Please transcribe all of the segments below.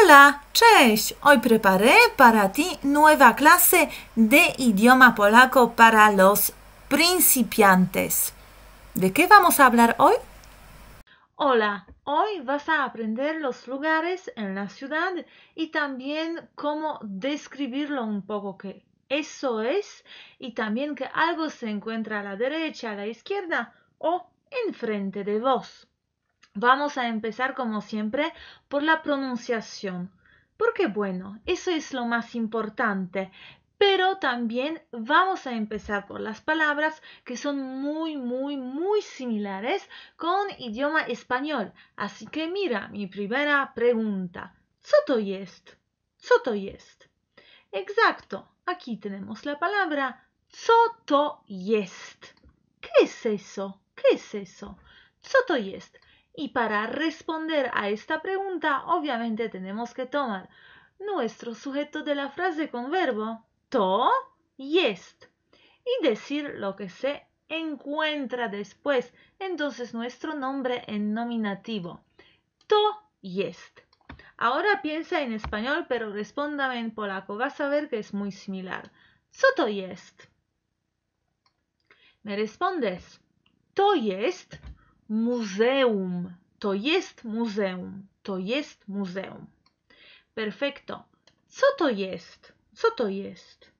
Hola, cześć. Hoy preparé para ti nueva clase de idioma polaco para los principiantes. ¿De qué vamos a hablar hoy? Hola, hoy vas a aprender los lugares en la ciudad y también cómo describirlo un poco que eso es y también que algo se encuentra a la derecha, a la izquierda o enfrente de vos. Vamos a empezar como siempre por la pronunciación, porque bueno, eso es lo más importante, pero también vamos a empezar por las palabras que son muy, muy, muy similares con idioma español. Así que mira, mi primera pregunta, soto Exacto, aquí tenemos la palabra soto ¿Qué es eso? ¿Qué es eso? SOTOYEST. Y para responder a esta pregunta, obviamente tenemos que tomar nuestro sujeto de la frase con verbo to y y decir lo que se encuentra después, entonces nuestro nombre en nominativo to jest". Ahora piensa en español, pero respóndame en polaco, vas a ver que es muy similar. Soto to jest? Me respondes, to jest muzeum. To jest muzeum. To jest muzeum. Perfekto. Co to jest? Co to jest?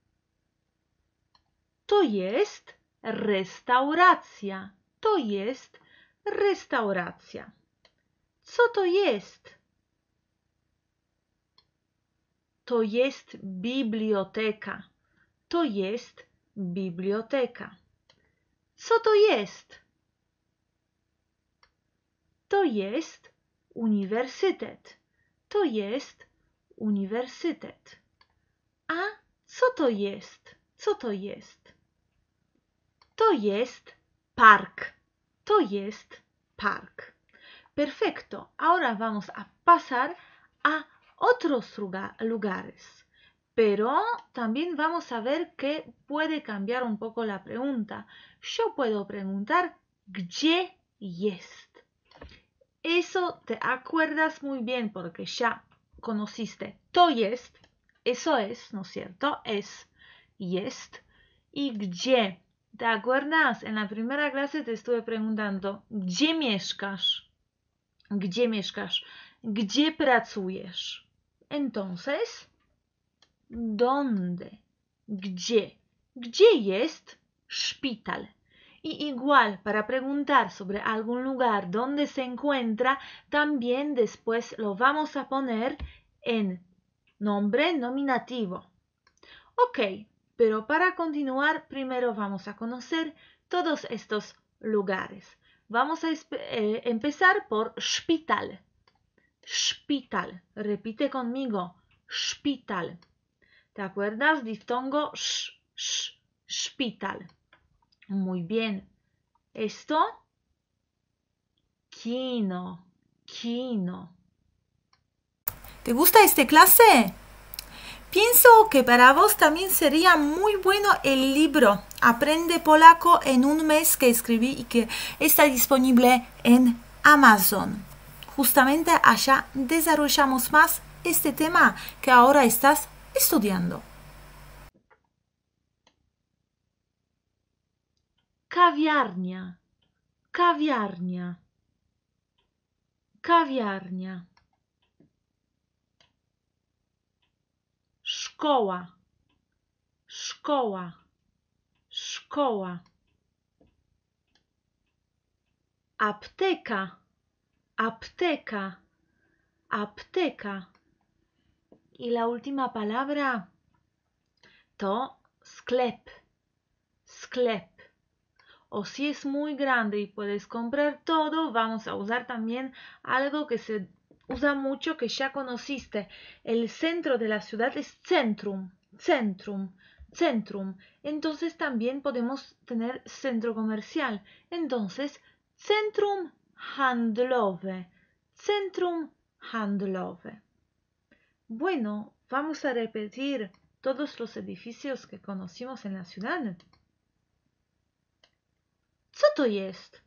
To jest restauracja. To jest restauracja. Co to jest? To jest biblioteka. To jest biblioteka. Co to jest? To jest toyest, To jest A co to jest? Co to jest? To jest park. To jest park. Perfecto. Ahora vamos a pasar a otros lugares. Pero también vamos a ver que puede cambiar un poco la pregunta. Yo puedo preguntar, ¿gdzie jest? eso te acuerdas muy bien porque ya conociste to jest, eso es, ¿no es cierto? Es, jest. ¿Y gdzie? ¿Te acuerdas? En la primera clase te estuve preguntando, ¿gdzie mieszkasz? ¿Gdzie mieszkasz? ¿Gdzie pracujesz? Entonces, ¿dónde? ¿Gdzie? ¿Gdzie jest szpital? Y igual para preguntar sobre algún lugar donde se encuentra, también después lo vamos a poner en nombre nominativo. Ok, pero para continuar primero vamos a conocer todos estos lugares. Vamos a eh, empezar por SPITAL. SPITAL. Repite conmigo. SPITAL. ¿Te acuerdas? Diftongo sh, sh, muy bien. Esto. Kino. Kino. ¿Te gusta esta clase? Pienso que para vos también sería muy bueno el libro Aprende polaco en un mes que escribí y que está disponible en Amazon. Justamente allá desarrollamos más este tema que ahora estás estudiando. kawiarnia, kawiarnia, kawiarnia, szkoła, szkoła, szkoła, apteka, apteka, apteka. I la última palabra, to sklep, sklep. o si es muy grande y puedes comprar todo, vamos a usar también algo que se usa mucho que ya conociste. El centro de la ciudad es centrum, centrum, centrum. Entonces también podemos tener centro comercial. Entonces, centrum HANDLOVE. centrum handlove. Bueno, vamos a repetir todos los edificios que conocimos en la ciudad. Co to jest?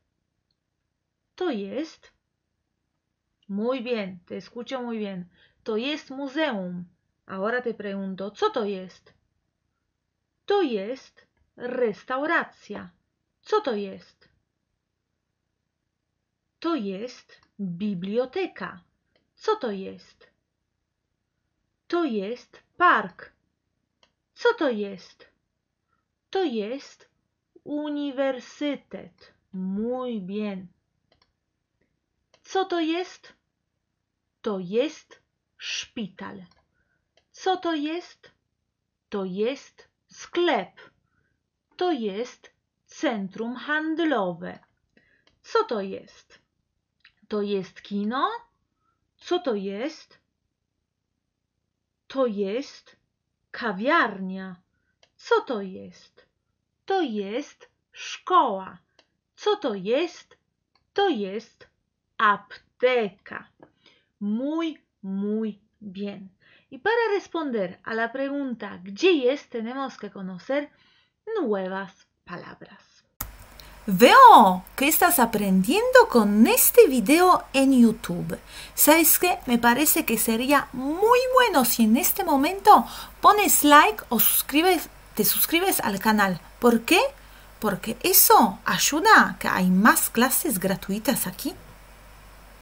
To jest. Muy bien, te escucho muy bien. To jest muzeum. Ahora te pregunto, co to jest? To jest restauracja. Co to jest? To jest biblioteka. Co to jest? To jest park. Co to jest? To jest Uniwersytet. Muy bien. Co to jest? To jest szpital. Co to jest? To jest sklep. To jest centrum handlowe. Co to jest? To jest kino? Co to jest? To jest kawiarnia. Co to jest? to jest szkoła. Co to jest? To jest apteca. Muy, muy bien. Y para responder a la pregunta ¿Gdzie es? tenemos que conocer nuevas palabras. Veo que estás aprendiendo con este video en YouTube. ¿Sabes qué? Me parece que sería muy bueno si en este momento pones like o suscribes te suscribes al canal. ¿Por qué? Porque eso ayuda a que hay más clases gratuitas aquí.